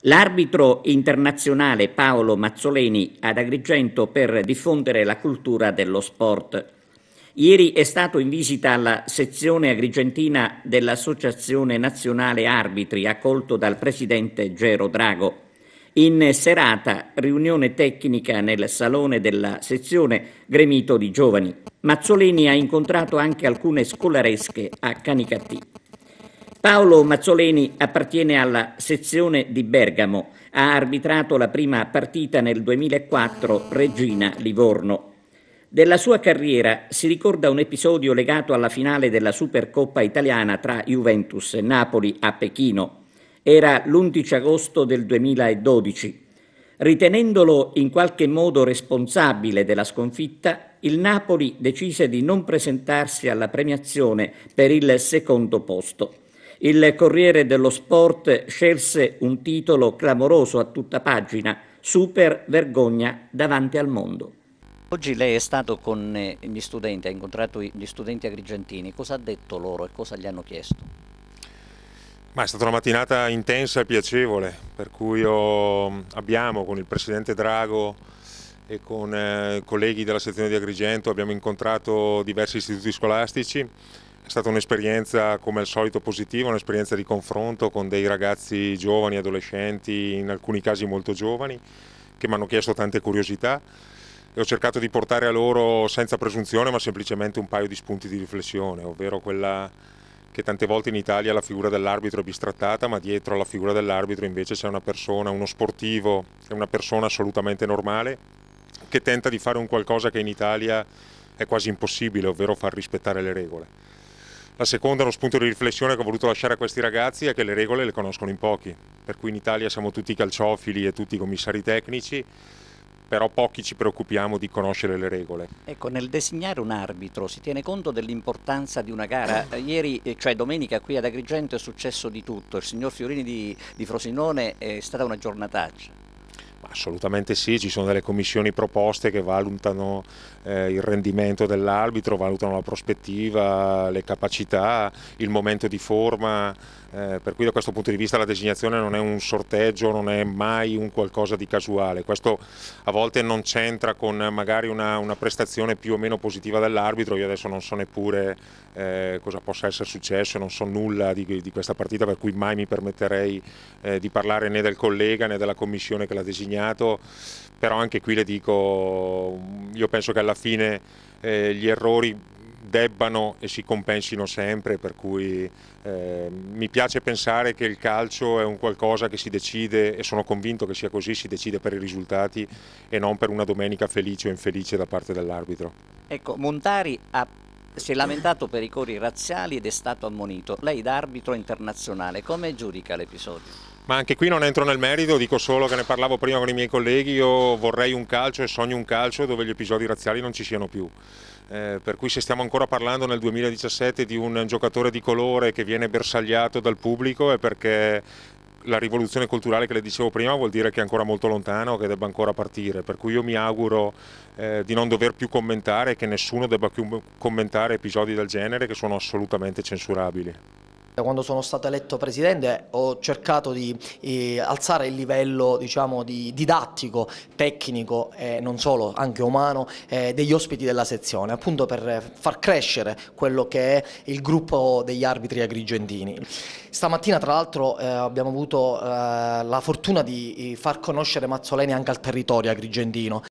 L'arbitro internazionale Paolo Mazzoleni ad Agrigento per diffondere la cultura dello sport. Ieri è stato in visita alla sezione agrigentina dell'Associazione Nazionale Arbitri, accolto dal presidente Gero Drago. In serata, riunione tecnica nel salone della sezione gremito di giovani. Mazzoleni ha incontrato anche alcune scolaresche a Canicattì. Paolo Mazzoleni appartiene alla sezione di Bergamo, ha arbitrato la prima partita nel 2004 Regina-Livorno. Della sua carriera si ricorda un episodio legato alla finale della Supercoppa italiana tra Juventus e Napoli a Pechino. Era l'11 agosto del 2012. Ritenendolo in qualche modo responsabile della sconfitta, il Napoli decise di non presentarsi alla premiazione per il secondo posto il Corriere dello Sport scelse un titolo clamoroso a tutta pagina, Super vergogna davanti al mondo. Oggi lei è stato con eh, gli studenti, ha incontrato gli studenti agrigentini, cosa ha detto loro e cosa gli hanno chiesto? Ma è stata una mattinata intensa e piacevole, per cui abbiamo con il Presidente Drago e con eh, colleghi della sezione di Agrigento abbiamo incontrato diversi istituti scolastici è stata un'esperienza come al solito positiva, un'esperienza di confronto con dei ragazzi giovani, adolescenti, in alcuni casi molto giovani, che mi hanno chiesto tante curiosità e ho cercato di portare a loro senza presunzione ma semplicemente un paio di spunti di riflessione, ovvero quella che tante volte in Italia la figura dell'arbitro è bistrattata, ma dietro alla figura dell'arbitro invece c'è una persona, uno sportivo, è una persona assolutamente normale che tenta di fare un qualcosa che in Italia è quasi impossibile, ovvero far rispettare le regole. La seconda, uno spunto di riflessione che ho voluto lasciare a questi ragazzi è che le regole le conoscono in pochi, per cui in Italia siamo tutti calciofili e tutti commissari tecnici, però pochi ci preoccupiamo di conoscere le regole. Ecco, nel designare un arbitro si tiene conto dell'importanza di una gara. Eh, ieri, eh, cioè domenica, qui ad Agrigento è successo di tutto. Il signor Fiorini di, di Frosinone è stata una giornataccia. Assolutamente sì, ci sono delle commissioni proposte che valutano eh, il rendimento dell'arbitro, valutano la prospettiva, le capacità, il momento di forma, eh, per cui da questo punto di vista la designazione non è un sorteggio, non è mai un qualcosa di casuale. Questo a volte non c'entra con magari una, una, prestazione più o meno positiva dell'arbitro, io adesso non so neppure eh, cosa possa essere successo, non so nulla di, di, questa partita per cui mai mi permetterei eh, di parlare né del collega né della commissione che la designa impegnato, però anche qui le dico, io penso che alla fine eh, gli errori debbano e si compensino sempre, per cui eh, mi piace pensare che il calcio è un qualcosa che si decide, e sono convinto che sia così, si decide per i risultati e non per una domenica felice o infelice da parte dell'arbitro. Ecco, Montari ha si è lamentato per i cori razziali ed è stato ammonito. Lei da arbitro internazionale, come giudica l'episodio? Ma anche qui non entro nel merito, dico solo che ne parlavo prima con i miei colleghi, io vorrei un calcio e sogno un calcio dove gli episodi razziali non ci siano più. Eh, per cui se stiamo ancora parlando nel 2017 di un giocatore di colore che viene bersagliato dal pubblico è perché la rivoluzione culturale che le dicevo prima vuol dire che è ancora molto lontano, che debba ancora partire, per cui io mi auguro eh, di non dover più commentare, che nessuno debba più commentare episodi del genere che sono assolutamente censurabili. Da quando sono stato eletto presidente eh, ho cercato di eh, alzare il livello diciamo, di didattico, tecnico e eh, non solo, anche umano, eh, degli ospiti della sezione, appunto per far crescere quello che è il gruppo degli arbitri agrigentini. Stamattina tra l'altro eh, abbiamo avuto eh, la fortuna di far conoscere Mazzoleni anche al territorio agrigentino.